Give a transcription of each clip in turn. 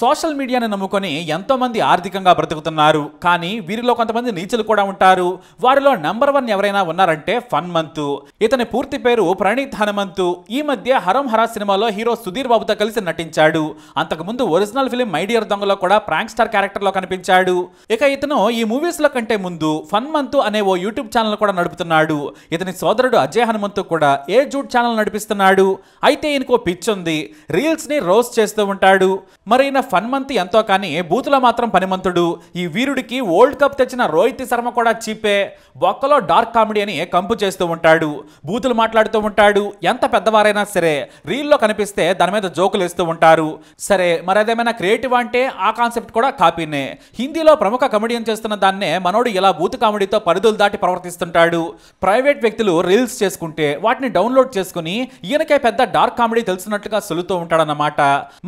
social మీడియాని నమ్ముకొని ఎంతోమంది ఆర్థికంగా బ్రతుకుతున్నారు కానీ వీరిలో కొంతమంది నీచులు కూడా ఉంటారు వారిలో నంబర్ వన్ ఎవరైనా ఉన్నారంటే ఫన్ మంతు ఇతని పూర్తి పేరు ప్రణీత్ హనుమంతు ఈ మధ్య హరం హరా సినిమాలో హీరో సుధీర్ బాబుతో కలిసి నటించాడు అంతకుముందు ఒరిజినల్ ఫిలిం మైడియర్ దొంగలో కూడా ప్రాంక్ స్టార్ క్యారెక్టర్లో కనిపించాడు ఇక ఇతను ఈ మూవీస్లో కంటే ముందు ఫన్ మంతు అనే ఓ యూట్యూబ్ ఛానల్ కూడా నడుపుతున్నాడు ఇతని సోదరుడు అజయ్ హనుమంతు కూడా ఏ జూట్ ఛానల్ నడిపిస్తున్నాడు అయితే ఈయనకు పిచ్ ఉంది రీల్స్ని రోజు చేస్తూ ఉంటాడు మరి ఫన్ మంత్ ఎంతో కానీ బూతుల మాత్రం పనిమంతుడు ఈ వీరుడికి వరల్డ్ కప్ తెచ్చిన రోహిత్ శర్మ కూడా చీపే బొక్కలో డార్క్ కామెడీ అని కంపు చేస్తూ ఉంటాడు బూతులు మాట్లాడుతూ ఉంటాడు ఎంత పెద్దవారైనా సరే రీల్లో కనిపిస్తే దాని మీద జోకులు వేస్తూ ఉంటారు సరే మరి అదేమైనా క్రియేటివ్ అంటే ఆ కాన్సెప్ట్ కూడా కాపీనే హిందీలో ప్రముఖ కమెడియన్ చేస్తున్న దాన్నే మనోడు ఇలా బూతు కామెడీతో పరిధులు దాటి ప్రవర్తిస్తుంటాడు ప్రైవేట్ వ్యక్తులు రీల్స్ చేసుకుంటే వాటిని డౌన్లోడ్ చేసుకుని ఈయనకే పెద్ద డార్క్ కామెడీ తెలిసినట్లుగా సొలుతూ ఉంటాడన్నమాట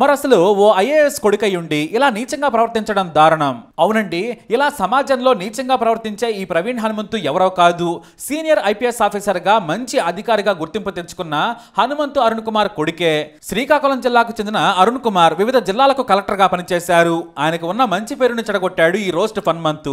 మరి అసలు ఓ ఐఏఎస్ కాంగ్రెస్ కొడుకై ఉండి ఇలా నీచంగా ప్రవర్తించడం దారుణం అవునండి ఇలా సమాజంలో నీచంగా ప్రవర్తించే ఈ ప్రవీణ్ హనుమంతు ఎవరో కాదు సీనియర్ ఐపీఎస్ గా మంచి అధికారిగా గుర్తింపు తెచ్చుకున్న హనుమంతు అరుణ్ కుమార్ కొడుకే శ్రీకాకుళం జిల్లాకు చెందిన అరుణ్ కుమార్ వివిధ జిల్లాలకు కలెక్టర్ గా పనిచేశారు ఆయనకు ఉన్న మంచి పేరుని చెడగొట్టాడు ఈ రోస్ట్ మంత్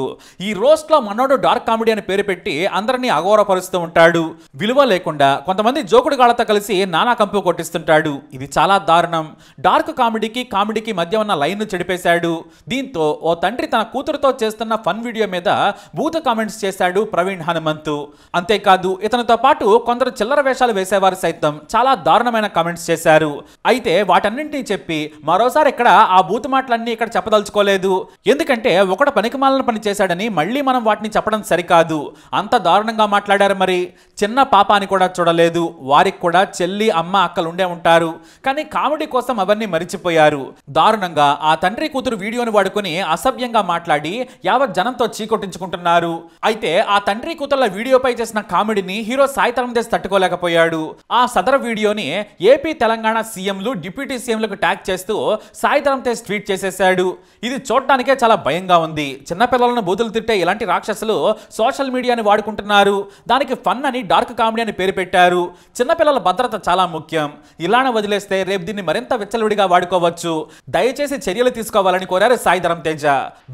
ఈ లో మనోడు డార్క్ కామెడీ అని పేరు పెట్టి అందరినీ అగౌరవపరుస్తూ ఉంటాడు విలువ లేకుండా కొంతమంది జోకుడు గాళ్లతో కలిసి నానా కంపు కొట్టిస్తుంటాడు ఇది చాలా దారుణం డార్క్ కామెడీకి కామెడీకి మధ్య మధ్య ఉన్న లైన్ను చెడిపేశాడు దీంతో ఓ తండ్రి తన కూతురుతో చేస్తున్న ఫన్ వీడియో మీద భూత కామెంట్స్ చేశాడు ప్రవీణ్ హనుమంతు అంతేకాదు ఇతనితో పాటు కొందరు చిల్లర వేషాలు వేసేవారు సైతం చాలా దారుణమైన కామెంట్స్ చేశారు అయితే వాటన్నింటినీ చెప్పి మరోసారి ఇక్కడ ఆ బూతు మాటలన్నీ ఇక్కడ చెప్పదలుచుకోలేదు ఎందుకంటే ఒకడు పనికిమాలను పని చేశాడని మళ్ళీ మనం వాటిని చెప్పడం సరికాదు అంత దారుణంగా మాట్లాడారు మరి చిన్న పాపాని కూడా చూడలేదు వారికి కూడా చెల్లి అమ్మ అక్కలుండే ఉంటారు కానీ కామెడీ కోసం అవన్నీ మరిచిపోయారు దారుణ కారణంగా ఆ తండ్రి కూతురు వీడియోను వాడుకుని అసభ్యంగా మాట్లాడి యావత్ జనంతో చీకొట్టించుకుంటున్నారు అయితే ఆ తండ్రి కూతుర్ల వీడియోపై చేసిన కామెడీని హీరో సాయి తరందేశ్ తట్టుకోలేకపోయాడు ఆ సదర వీడియోని ఏపీ తెలంగాణ సీఎంలు డిప్యూటీ సీఎంలకు ట్యాగ్ చేస్తూ సాయి తేజ్ ట్వీట్ చేసేశాడు ఇది చూడటానికే చాలా భయంగా ఉంది చిన్నపిల్లలను బూతులు తిట్టే ఇలాంటి రాక్షసులు సోషల్ మీడియాని వాడుకుంటున్నారు దానికి ఫన్ అని డార్క్ కామెడీ అని పేరు పెట్టారు చిన్నపిల్లల భద్రత చాలా ముఖ్యం ఇలానే వదిలేస్తే రేపు దీన్ని మరింత విచ్చలవిడిగా వాడుకోవచ్చు దయ దయచేసి చర్యలు తీసుకోవాలని కోరారు సాయిధరం తేజ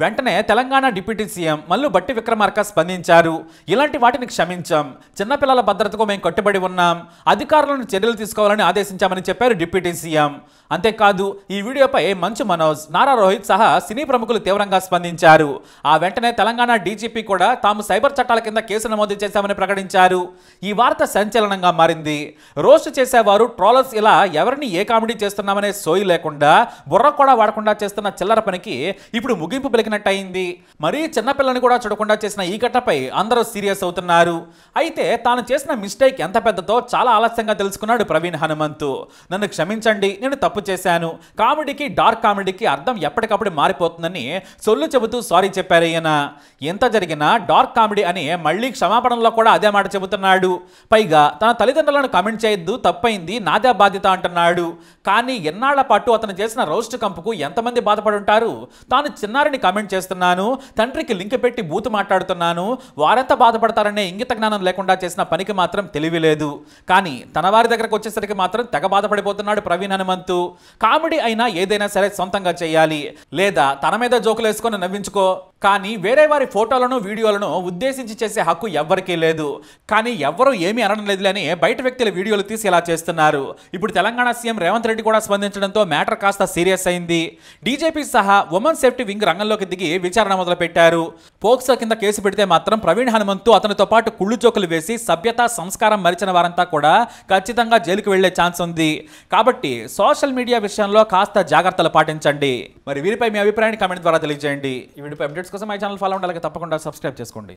వెంటనే తెలంగాణ డిప్యూటీ సీఎం మల్లు బట్టి విక్రమార్క స్పందించారు ఇలాంటి వాటిని క్షమించాం చిన్నపిల్లల భద్రతకు మేము కట్టుబడి ఉన్నాం అధికారులను చర్యలు తీసుకోవాలని ఆదేశించామని చెప్పారు డిప్యూటీ సీఎం అంతేకాదు ఈ వీడియోపై మంచు మనోజ్ నారా రోహిత్ సహా సినీ ప్రముఖులు తీవ్రంగా స్పందించారు ఆ వెంటనే తెలంగాణ డీజీపీ కూడా తాము సైబర్ చట్టాల కింద కేసు నమోదు చేశామని ప్రకటించారు ఈ వార్త సంచలనంగా మారింది రోస్ట్ చేసేవారు ట్రోలర్స్ ఇలా ఎవరిని ఏ కామెడీ చేస్తున్నామనే సోయి లేకుండా బుర్ర కూడా వాడకుండా చేస్తున్న చిల్లర పనికి ఇప్పుడు ముగింపు అయింది మరీ చిన్నపిల్లని కూడా చూడకుండా చేసిన ఈ ఘటనపై అందరూ సీరియస్ అవుతున్నారు అయితే తాను చేసిన మిస్టేక్ ఎంత పెద్దదో చాలా ఆలస్యంగా తెలుసుకున్నాడు ప్రవీణ్ హనుమంతు నన్ను క్షమించండి నేను తప్పు చేశాను కామెడీకి డార్క్ కామెడీకి అర్థం ఎప్పటికప్పుడు మారిపోతుందని సొల్లు చెబుతూ సారీ చెప్పారు ఈయన ఎంత జరిగినా డార్క్ కామెడీ అని మళ్ళీ క్షమాపణలో కూడా అదే మాట చెబుతున్నాడు పైగా తన తల్లిదండ్రులను కమెంట్ చేయొద్దు తప్పైంది నాదే బాధ్యత అంటున్నాడు కానీ ఎన్నాళ్ల పాటు అతను చేసిన రోస్ట్ కంపెనీ చంపుకు ఎంతమంది బాధపడుంటారు తాను చిన్నారిని కామెంట్ చేస్తున్నాను తండ్రికి లింక్ పెట్టి బూత్ మాట్లాడుతున్నాను వారెంత బాధపడతారనే ఇంగిత జ్ఞానం లేకుండా చేసిన పనికి మాత్రం తెలివి లేదు కానీ తన వారి దగ్గరకు వచ్చేసరికి మాత్రం తెగ బాధపడిపోతున్నాడు ప్రవీణ్ హనుమంతు కామెడీ అయినా ఏదైనా సరే సొంతంగా చేయాలి లేదా తన మీద జోకులు వేసుకొని నవ్వించుకో కానీ వేరే వారి ఫోటోలను వీడియోలను ఉద్దేశించి చేసే హక్కు ఎవ్వరికీ లేదు కానీ ఎవరూ ఏమీ అనడం లేదులని బయట వ్యక్తుల వీడియోలు తీసి ఇలా చేస్తున్నారు ఇప్పుడు తెలంగాణ సీఎం రేవంత్ రెడ్డి కూడా స్పందించడంతో మ్యాటర్ కాస్త సీరియస్ అయింది డీజేపీ సహా ఉమెన్ సేఫ్టీ వింగ్ రంగంలోకి దిగి విచారణ మొదలుపెట్టారు పోక్సో కింద కేసు పెడితే మాత్రం ప్రవీణ్ హనుమంతు అతనితో పాటు కుళ్ళు చోకులు వేసి సభ్యత సంస్కారం మరిచిన వారంతా కూడా ఖచ్చితంగా జైలుకు వెళ్లే ఛాన్స్ ఉంది కాబట్టి సోషల్ మీడియా విషయంలో కాస్త జాగ్రత్తలు పాటించండి మరి వీరిపై మీ అభిప్రాయాన్ని కమెంట్ ద్వారా తెలియజేయండి ఈ వీడిపై అప్డేట్స్ కోసం మై ఛానల్ ఫాలో ఉండాలి తప్పకుండా సబ్స్క్రైబ్ చేసుకోండి